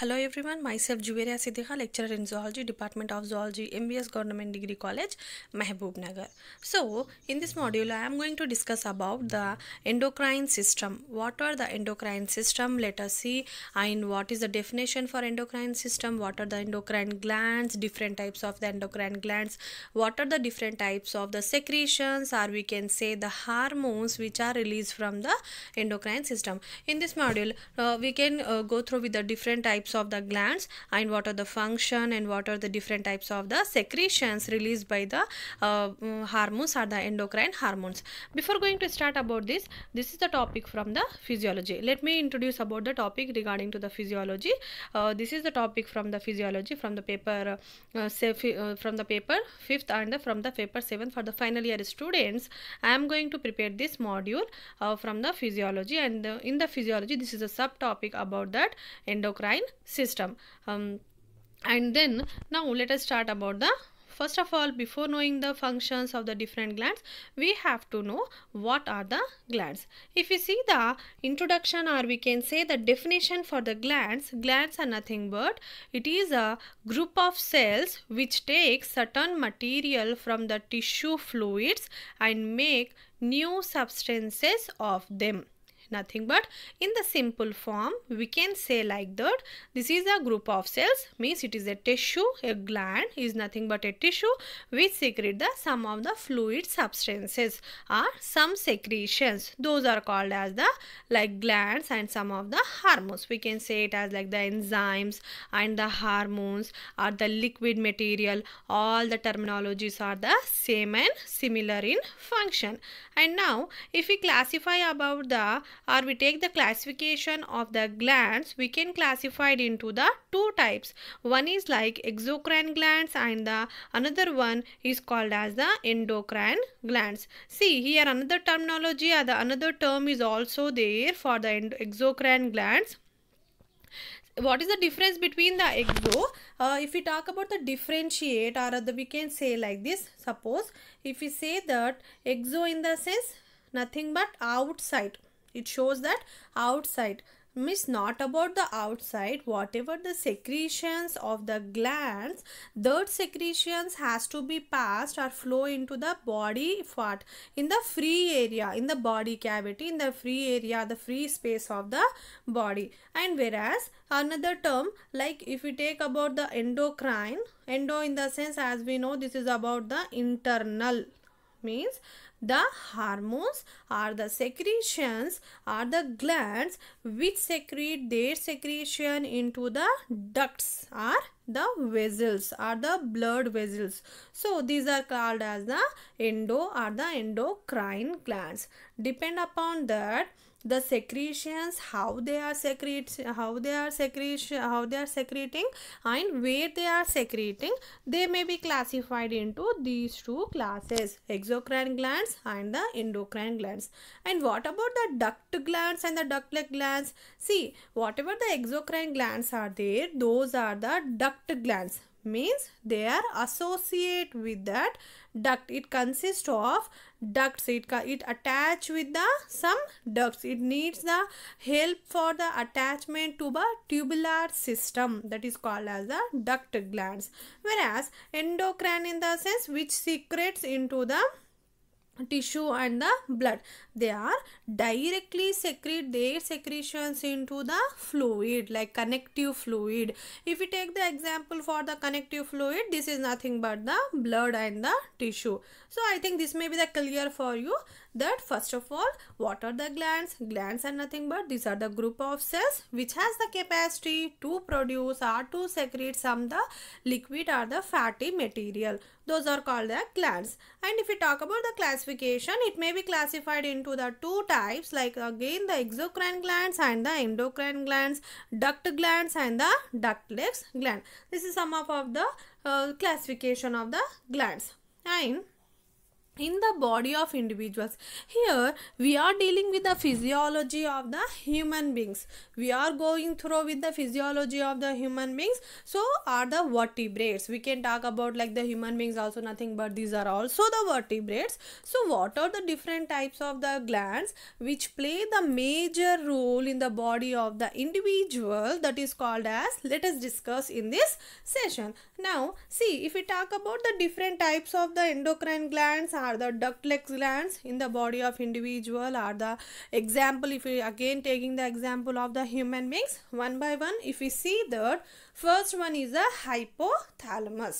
Hello everyone, myself Juveria Siddiqa, lecturer in Zoology, Department of Zoology, MBS Government Degree College, Mehboob Nagar. So, in this module, I am going to discuss about the endocrine system. What are the endocrine system? Let us see. And what is the definition for endocrine system? What are the endocrine glands? Different types of the endocrine glands. What are the different types of the secretions or we can say the hormones which are released from the endocrine system. In this module, uh, we can uh, go through with the different types types of the glands and what are the function and what are the different types of the secretions released by the uh, mm, hormones or the endocrine hormones. Before going to start about this, this is the topic from the physiology. Let me introduce about the topic regarding to the physiology. Uh, this is the topic from the physiology from the paper uh, uh, uh from the paper 5th and the, from the paper 7 for the final year students. I am going to prepare this module uh, from the physiology and the, in the physiology this is a subtopic about that endocrine system um, and then now let us start about the first of all before knowing the functions of the different glands we have to know what are the glands if you see the introduction or we can say the definition for the glands glands are nothing but it is a group of cells which take certain material from the tissue fluids and make new substances of them nothing but in the simple form we can say like that this is a group of cells means it is a tissue a gland is nothing but a tissue which secrete the some of the fluid substances or some secretions those are called as the like glands and some of the hormones we can say it as like the enzymes and the hormones or the liquid material all the terminologies are the same and similar in function and now if we classify about the or we take the classification of the glands we can classify it into the two types one is like exocrine glands and the another one is called as the endocrine glands see here another terminology or the another term is also there for the exocrine glands what is the difference between the exo uh, if we talk about the differentiate or the, we can say like this suppose if we say that exo in the sense nothing but outside it shows that outside means not about the outside whatever the secretions of the glands that secretions has to be passed or flow into the body fat in the free area in the body cavity in the free area the free space of the body and whereas another term like if we take about the endocrine endo in the sense as we know this is about the internal means the hormones are the secretions are the glands which secrete their secretion into the ducts or the vessels are the blood vessels. So these are called as the endo or the endocrine glands. Depend upon that the secretions how they are secrete how they are secretion how they are secreting and where they are secreting they may be classified into these two classes exocrine glands and the endocrine glands and what about the duct glands and the duct glands see whatever the exocrine glands are there those are the duct glands means they are associate with that duct it consists of ducts it it attach with the some ducts it needs the help for the attachment to the tubular system that is called as the duct glands whereas endocrine in the sense which secretes into the tissue and the blood they are directly secrete their secretions into the fluid like connective fluid if we take the example for the connective fluid this is nothing but the blood and the tissue so i think this may be the clear for you that first of all what are the glands glands are nothing but these are the group of cells which has the capacity to produce or to secrete some the liquid or the fatty material those are called the glands and if we talk about the classification it may be classified into the two types like again the exocrine glands and the endocrine glands duct glands and the ductless gland this is some of, of the uh, classification of the glands and in the body of individuals here we are dealing with the physiology of the human beings we are going through with the physiology of the human beings so are the vertebrates we can talk about like the human beings also nothing but these are also the vertebrates so what are the different types of the glands which play the major role in the body of the individual that is called as let us discuss in this session now see if we talk about the different types of the endocrine glands are the ductless glands in the body of individual are the example if we again taking the example of the human beings one by one if we see that first one is a hypothalamus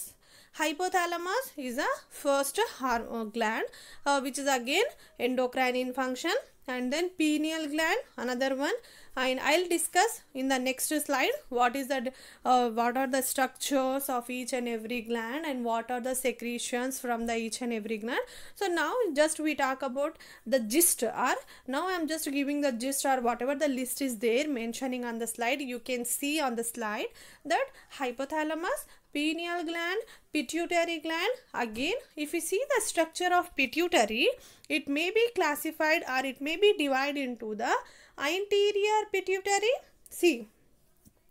hypothalamus is a first uh, gland uh, which is again endocrine in function and then pineal gland another one and I'll discuss in the next slide what is the uh, what are the structures of each and every gland and what are the secretions from the each and every gland. So now just we talk about the gist or now I'm just giving the gist or whatever the list is there mentioning on the slide you can see on the slide that hypothalamus pineal gland, pituitary gland. Again, if you see the structure of pituitary, it may be classified or it may be divided into the anterior pituitary C.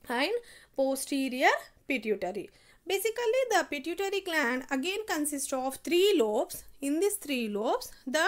and posterior pituitary basically the pituitary gland again consists of three lobes in these three lobes the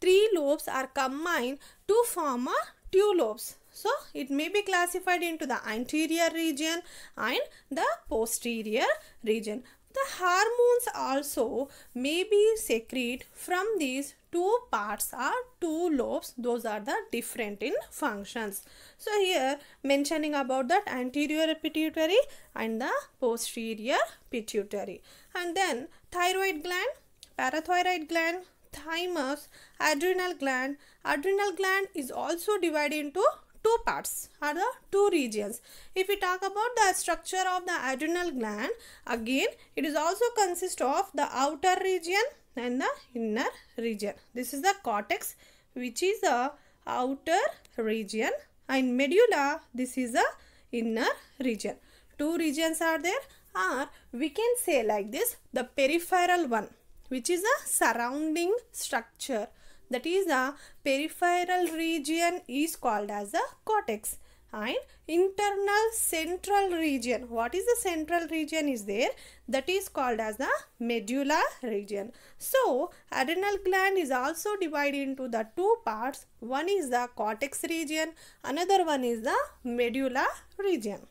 three lobes are combined to form a two lobes so it may be classified into the anterior region and the posterior region the hormones also may be secreted from these two parts are two lobes those are the different in functions so here mentioning about that anterior pituitary and the posterior pituitary and then thyroid gland parathyroid gland thymus adrenal gland adrenal gland is also divided into two parts are the two regions. If we talk about the structure of the adrenal gland, again it is also consist of the outer region and the inner region. This is the cortex which is the outer region and medulla this is the inner region. Two regions are there or we can say like this the peripheral one which is a surrounding structure that is the peripheral region is called as the cortex and internal central region. What is the central region is there? That is called as the medulla region. So, adrenal gland is also divided into the two parts. One is the cortex region, another one is the medulla region.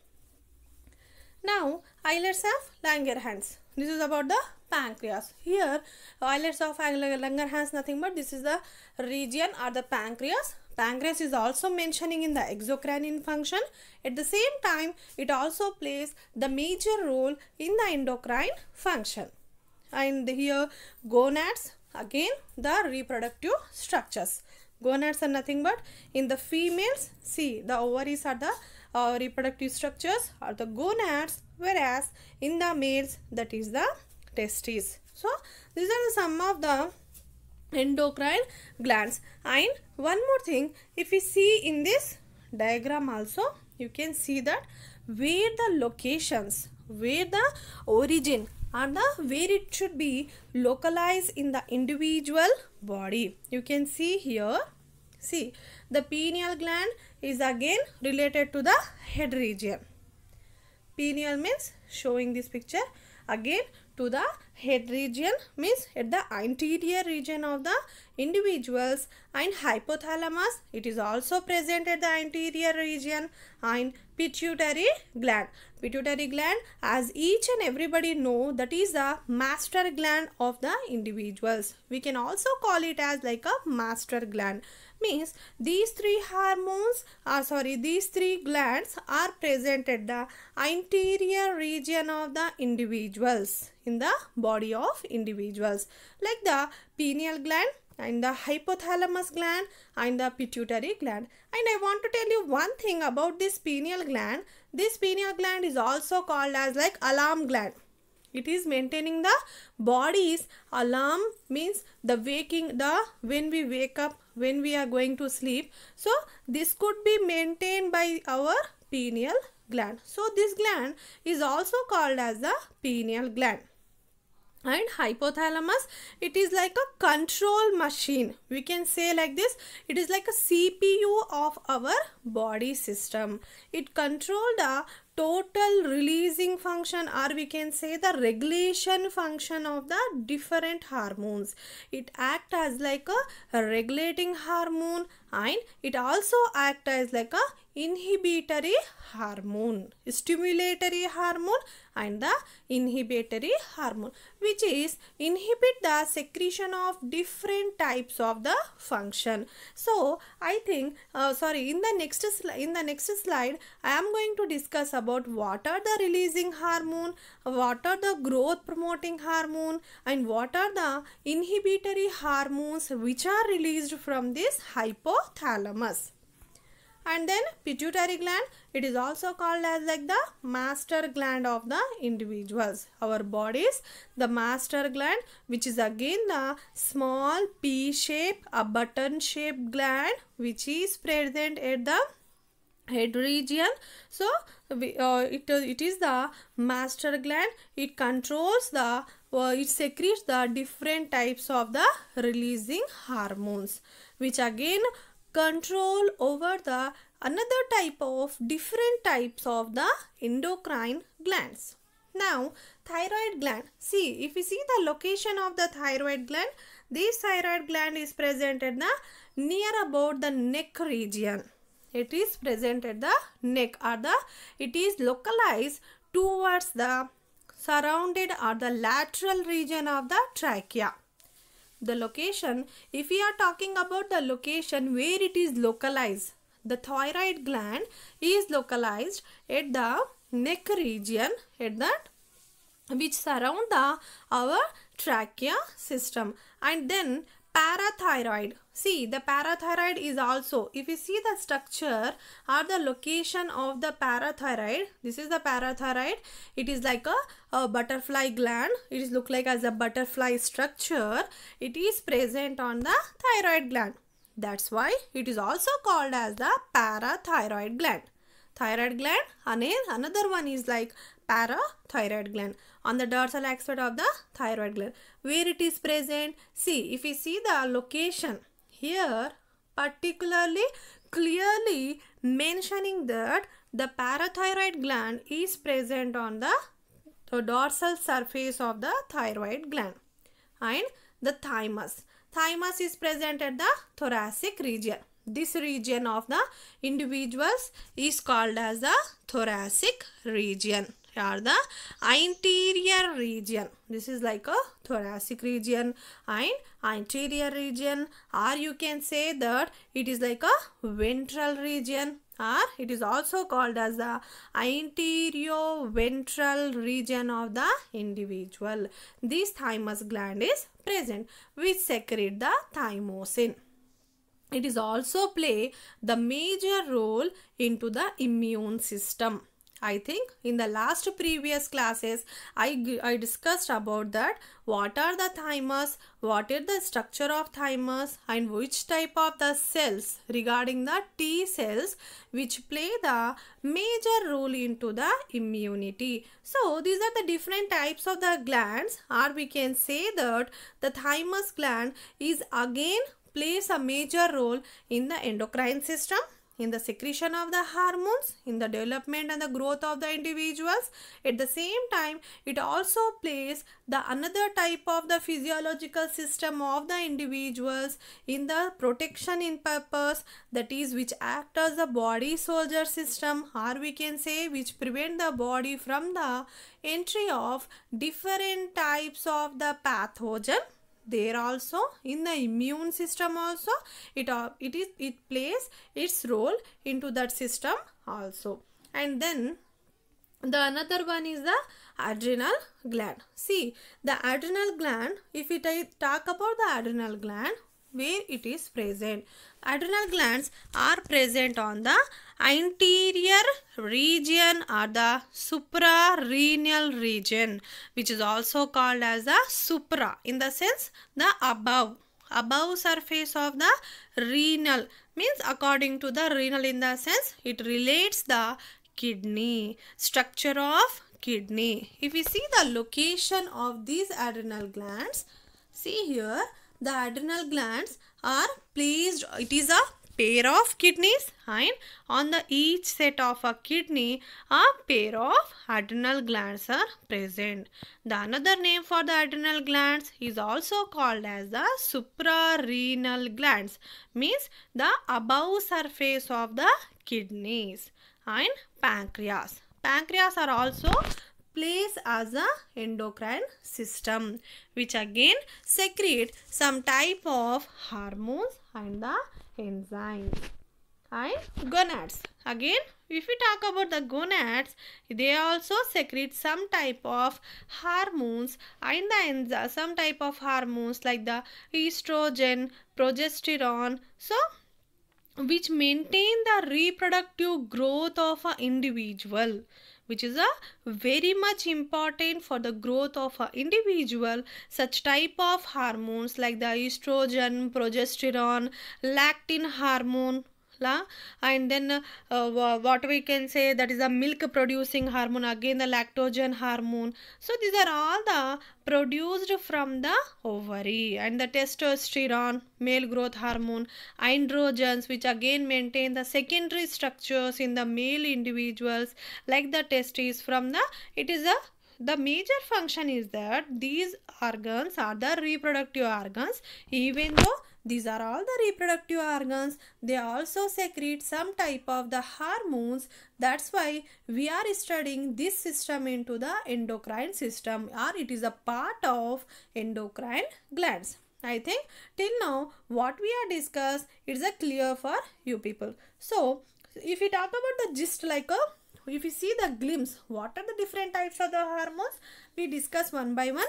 Now, islets of Langerhans. This is about the pancreas. Here, islets of Langerhans nothing but this is the region or the pancreas Pancreas is also mentioning in the exocrine function. At the same time, it also plays the major role in the endocrine function. And here gonads, again the reproductive structures. Gonads are nothing but in the females, see the ovaries are the uh, reproductive structures are the gonads whereas in the males that is the testes. So these are some of the endocrine glands and one more thing if we see in this diagram also you can see that where the locations where the origin and the where it should be localized in the individual body you can see here see the pineal gland is again related to the head region pineal means showing this picture again to the head region means at the anterior region of the individuals and hypothalamus it is also present at the anterior region and pituitary gland pituitary gland as each and everybody know that is the master gland of the individuals we can also call it as like a master gland means these three hormones or uh, sorry these three glands are present at the anterior region of the individuals in the body of individuals like the pineal gland and the hypothalamus gland and the pituitary gland and i want to tell you one thing about this pineal gland this pineal gland is also called as like alarm gland it is maintaining the body's alarm means the waking the when we wake up when we are going to sleep so this could be maintained by our pineal gland so this gland is also called as the pineal gland and hypothalamus it is like a control machine we can say like this it is like a cpu of our body system it control the total releasing function or we can say the regulation function of the different hormones it act as like a regulating hormone and it also act as like a inhibitory hormone stimulatory hormone and the inhibitory hormone which is inhibit the secretion of different types of the function. So I think uh, sorry in the next in the next slide I am going to discuss about what are the releasing hormone, what are the growth promoting hormone and what are the inhibitory hormones which are released from this hypothalamus and then pituitary gland it is also called as like the master gland of the individuals our bodies the master gland which is again the small p shape a button shaped gland which is present at the head region so we, uh, it, uh, it is the master gland it controls the uh, it secretes the different types of the releasing hormones which again control over the another type of different types of the endocrine glands. Now, thyroid gland. See, if you see the location of the thyroid gland, this thyroid gland is present at the near about the neck region. It is present at the neck or the, it is localized towards the surrounded or the lateral region of the trachea the location if we are talking about the location where it is localized the thyroid gland is localized at the neck region at that which surround the our trachea system and then parathyroid See the parathyroid is also if you see the structure or the location of the parathyroid this is the parathyroid it is like a, a butterfly gland it is look like as a butterfly structure it is present on the thyroid gland that's why it is also called as the parathyroid gland thyroid gland and another one is like parathyroid gland on the dorsal aspect of the thyroid gland where it is present see if you see the location here particularly clearly mentioning that the parathyroid gland is present on the, the dorsal surface of the thyroid gland and the thymus. Thymus is present at the thoracic region. This region of the individuals is called as the thoracic region are the anterior region. This is like a thoracic region and anterior region or you can say that it is like a ventral region or it is also called as the ventral region of the individual. This thymus gland is present which secrete the thymosin. It is also play the major role into the immune system. I think in the last previous classes, I, I discussed about that what are the thymus, what is the structure of thymus and which type of the cells regarding the T cells which play the major role into the immunity. So, these are the different types of the glands or we can say that the thymus gland is again plays a major role in the endocrine system in the secretion of the hormones, in the development and the growth of the individuals. At the same time, it also plays the another type of the physiological system of the individuals in the protection in purpose that is which act as the body soldier system or we can say which prevent the body from the entry of different types of the pathogen there also in the immune system also it uh, it is it plays its role into that system also and then the another one is the adrenal gland see the adrenal gland if we talk about the adrenal gland where it is present. Adrenal glands are present on the anterior region or the suprarenal region which is also called as the supra in the sense the above above surface of the renal means according to the renal in the sense it relates the kidney structure of kidney if we see the location of these adrenal glands see here the adrenal glands are placed, it is a pair of kidneys and on the each set of a kidney a pair of adrenal glands are present. The another name for the adrenal glands is also called as the suprarenal glands means the above surface of the kidneys and pancreas. Pancreas are also Place as a endocrine system which again secrete some type of hormones and the enzymes and gonads again if we talk about the gonads they also secrete some type of hormones and the enzyme some type of hormones like the estrogen progesterone so which maintain the reproductive growth of an individual which is a very much important for the growth of an individual such type of hormones like the estrogen progesterone lactin hormone la and then uh, what we can say that is a milk producing hormone again the lactogen hormone so these are all the produced from the ovary and the testosterone male growth hormone androgens which again maintain the secondary structures in the male individuals like the testes from the it is a the major function is that these organs are the reproductive organs even though these are all the reproductive organs. They also secrete some type of the hormones. That's why we are studying this system into the endocrine system or it is a part of endocrine glands. I think till now what we are discussed is a clear for you people. So if we talk about the gist like a uh, if you see the glimpse what are the different types of the hormones we discuss one by one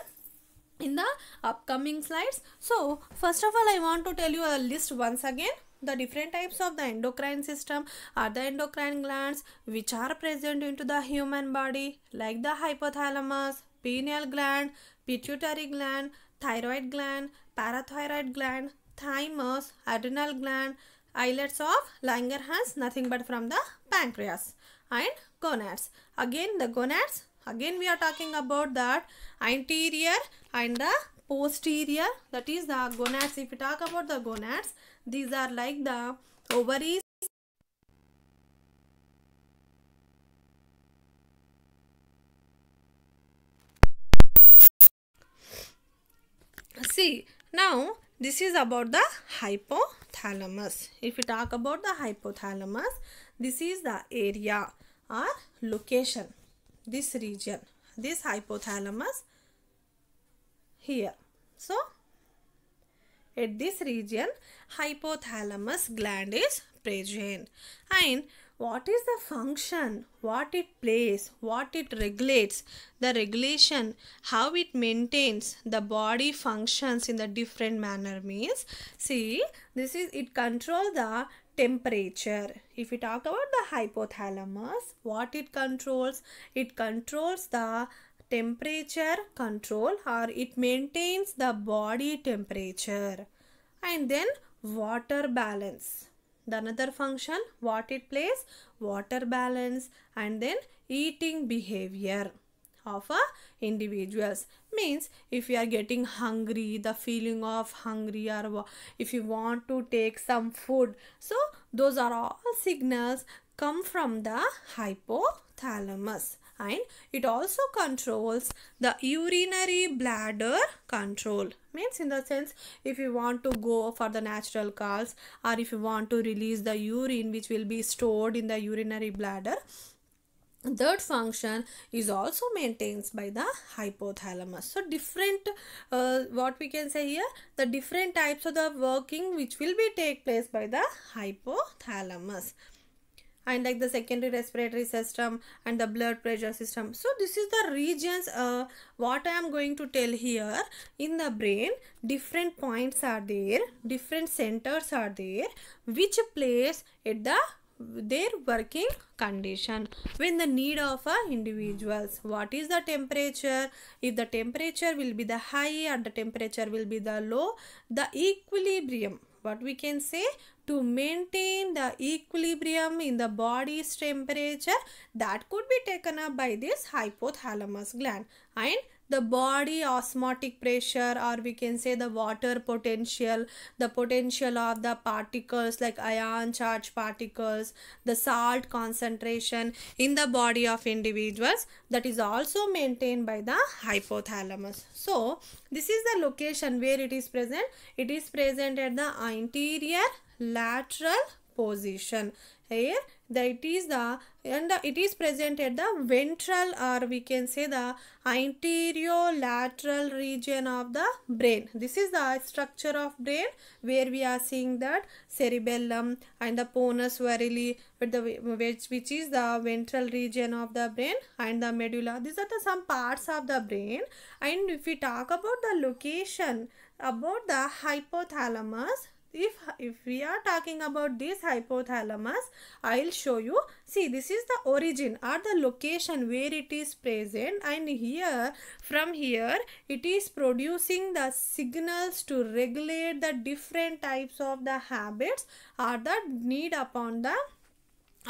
in the upcoming slides. So first of all I want to tell you a list once again the different types of the endocrine system are the endocrine glands which are present into the human body like the hypothalamus, pineal gland, pituitary gland, thyroid gland, parathyroid gland, thymus, adrenal gland, islets of Langerhans nothing but from the pancreas and gonads. Again the gonads Again we are talking about that anterior and the posterior that is the gonads. If we talk about the gonads, these are like the ovaries. See, now this is about the hypothalamus. If we talk about the hypothalamus, this is the area or location this region this hypothalamus here so at this region hypothalamus gland is present and what is the function what it plays what it regulates the regulation how it maintains the body functions in the different manner means see this is it control the temperature. If we talk about the hypothalamus, what it controls? It controls the temperature control or it maintains the body temperature. And then water balance. The another function, what it plays? Water balance and then eating behavior of a individuals means if you are getting hungry the feeling of hungry or if you want to take some food so those are all signals come from the hypothalamus and it also controls the urinary bladder control means in the sense if you want to go for the natural calls or if you want to release the urine which will be stored in the urinary bladder Third function is also maintained by the hypothalamus so different uh, what we can say here the different types of the working which will be take place by the hypothalamus and like the secondary respiratory system and the blood pressure system so this is the regions uh, what i am going to tell here in the brain different points are there different centers are there which place at the their working condition when the need of a individuals what is the temperature if the temperature will be the high and the temperature will be the low the equilibrium what we can say to maintain the equilibrium in the body's temperature that could be taken up by this hypothalamus gland and the body osmotic pressure or we can say the water potential the potential of the particles like ion charge particles the salt concentration in the body of individuals that is also maintained by the hypothalamus so this is the location where it is present it is present at the anterior lateral position here that is it is the and the, it is present at the ventral or we can say the anterior lateral region of the brain this is the structure of brain where we are seeing that cerebellum and the pons virili with the which, which is the ventral region of the brain and the medulla these are the some parts of the brain and if we talk about the location about the hypothalamus if if we are talking about this hypothalamus i'll show you see this is the origin or the location where it is present and here from here it is producing the signals to regulate the different types of the habits or the need upon the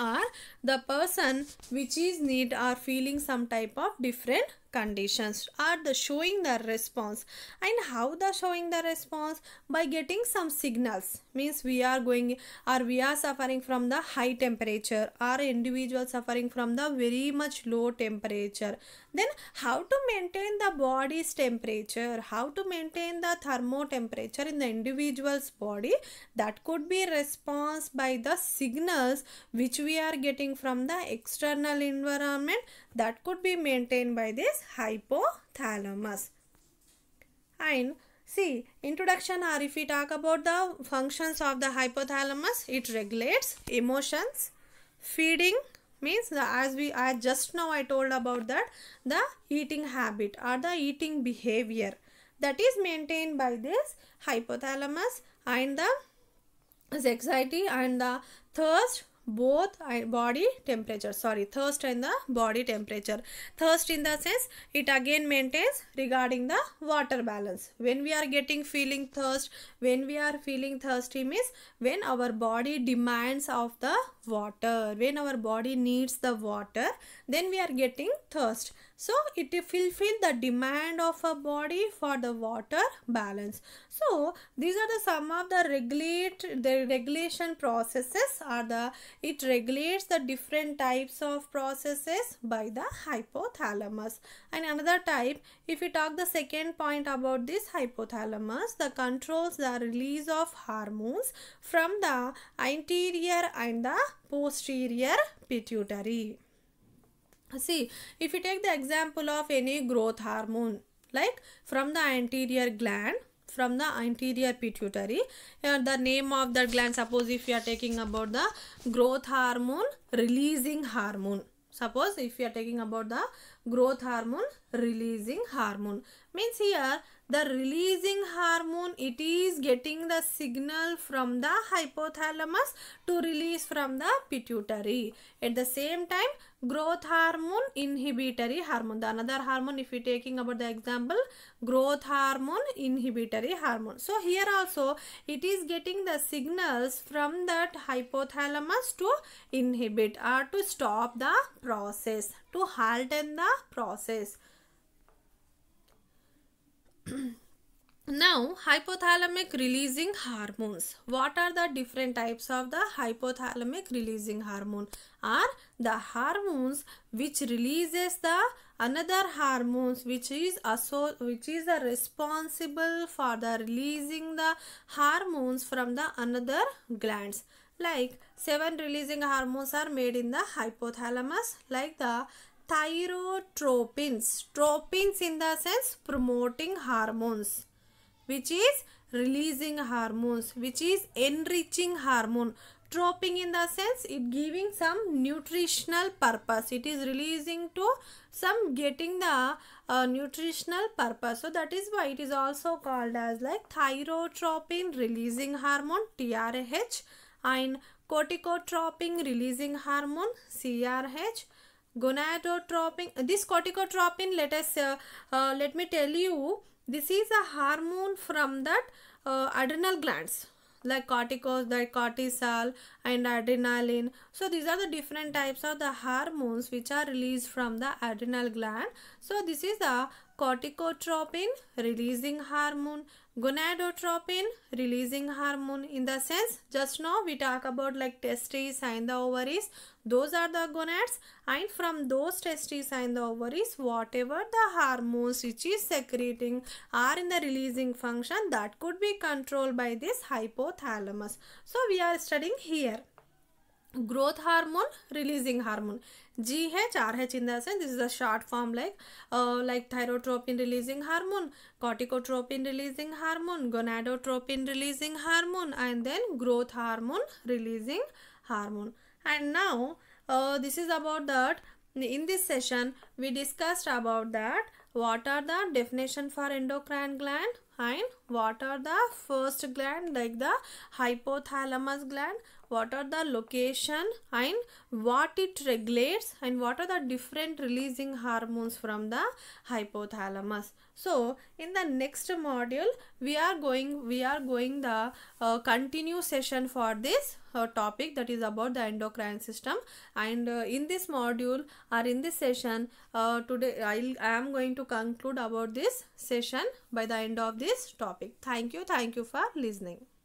or the person which is need are feeling some type of different conditions are the showing the response and how the showing the response by getting some signals means we are going or we are suffering from the high temperature or individual suffering from the very much low temperature then how to maintain the body's temperature how to maintain the thermo temperature in the individual's body that could be response by the signals which we are getting from the external environment that could be maintained by this is hypothalamus. And see, introduction or if we talk about the functions of the hypothalamus, it regulates emotions, feeding means the, as we I just now I told about that the eating habit or the eating behavior that is maintained by this hypothalamus and the anxiety and the thirst both body temperature sorry thirst and the body temperature thirst in the sense it again maintains regarding the water balance when we are getting feeling thirst when we are feeling thirsty means when our body demands of the water when our body needs the water then we are getting thirst so it fulfill the demand of a body for the water balance. So these are the some of the regulate the regulation processes are the it regulates the different types of processes by the hypothalamus. And another type, if we talk the second point about this hypothalamus, the controls the release of hormones from the anterior and the posterior pituitary. See, if you take the example of any growth hormone, like from the anterior gland, from the anterior pituitary, and uh, the name of that gland, suppose if you are taking about the growth hormone, releasing hormone. Suppose if you are taking about the growth hormone, releasing hormone. Means here, the releasing hormone, it is getting the signal from the hypothalamus to release from the pituitary. At the same time, growth hormone inhibitory hormone the another hormone if we taking about the example growth hormone inhibitory hormone so here also it is getting the signals from that hypothalamus to inhibit or to stop the process to halt in the process Now, hypothalamic releasing hormones. What are the different types of the hypothalamic releasing hormone? Are the hormones which releases the another hormones which is also which is the responsible for the releasing the hormones from the another glands. Like seven releasing hormones are made in the hypothalamus like the thyrotropins. Tropins in the sense promoting hormones which is releasing hormones which is enriching hormone troping in the sense it giving some nutritional purpose it is releasing to some getting the uh, nutritional purpose so that is why it is also called as like thyrotropin releasing hormone trh and corticotropin releasing hormone crh gonadotropin this corticotropin let us uh, uh, let me tell you this is a hormone from that uh, adrenal glands like corticos, like cortisol and adrenaline. So these are the different types of the hormones which are released from the adrenal gland. So this is a corticotropin releasing hormone gonadotropin releasing hormone in the sense just now we talk about like testes and the ovaries those are the gonads and from those testes and the ovaries whatever the hormones which is secreting are in the releasing function that could be controlled by this hypothalamus so we are studying here growth hormone releasing hormone G H R H चिंदासन this is a short form like like thyrotropin releasing hormone corticotropin releasing hormone gonadotropin releasing hormone and then growth hormone releasing hormone and now this is about that in this session we discussed about that what are the definition for endocrine gland and what are the first gland like the hypothalamus gland what are the location and what it regulates and what are the different releasing hormones from the hypothalamus so in the next module we are going we are going the uh, continue session for this uh, topic that is about the endocrine system and uh, in this module or in this session uh, today I'll, i am going to conclude about this session by the end of this topic thank you thank you for listening